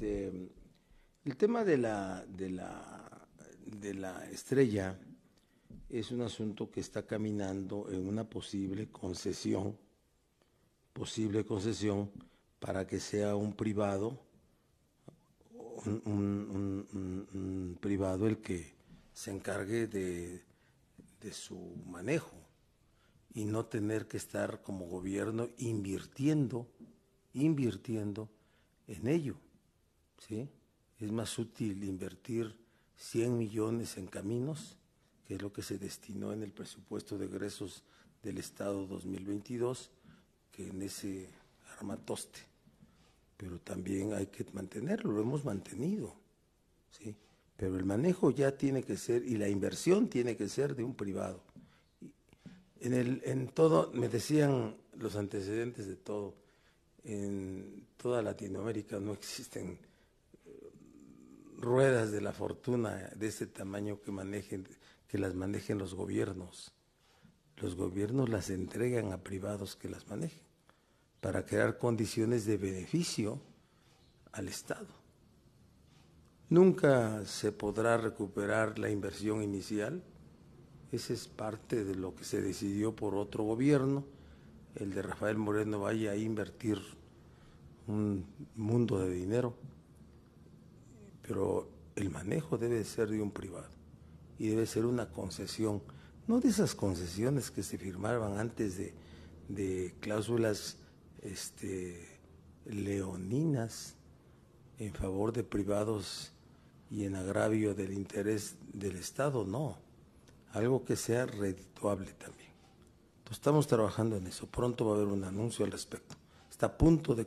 Este, el tema de la, estrella es un asunto que está caminando en una posible concesión, posible concesión para que sea un privado, privado el que se encargue de, de su manejo y no tener que estar como gobierno invirtiendo, invirtiendo en ello. ¿sí? Es más útil invertir 100 millones en caminos, que es lo que se destinó en el presupuesto de egresos del Estado 2022, que en ese armatoste. Pero también hay que mantenerlo, lo hemos mantenido, ¿sí? Pero el manejo ya tiene que ser, y la inversión tiene que ser de un privado. En, el, en todo, me decían los antecedentes de todo, en toda Latinoamérica no existen ruedas de la fortuna de ese tamaño que manejen, que las manejen los gobiernos. Los gobiernos las entregan a privados que las manejen para crear condiciones de beneficio al Estado. Nunca se podrá recuperar la inversión inicial. Ese es parte de lo que se decidió por otro gobierno, el de Rafael Moreno vaya a invertir un mundo de dinero pero el manejo debe ser de un privado y debe ser una concesión, no de esas concesiones que se firmaban antes de, cláusulas este, leoninas en favor de privados y en agravio del interés del Estado, no, algo que sea redituable también. estamos trabajando en eso, pronto va a haber un anuncio al respecto, está a punto de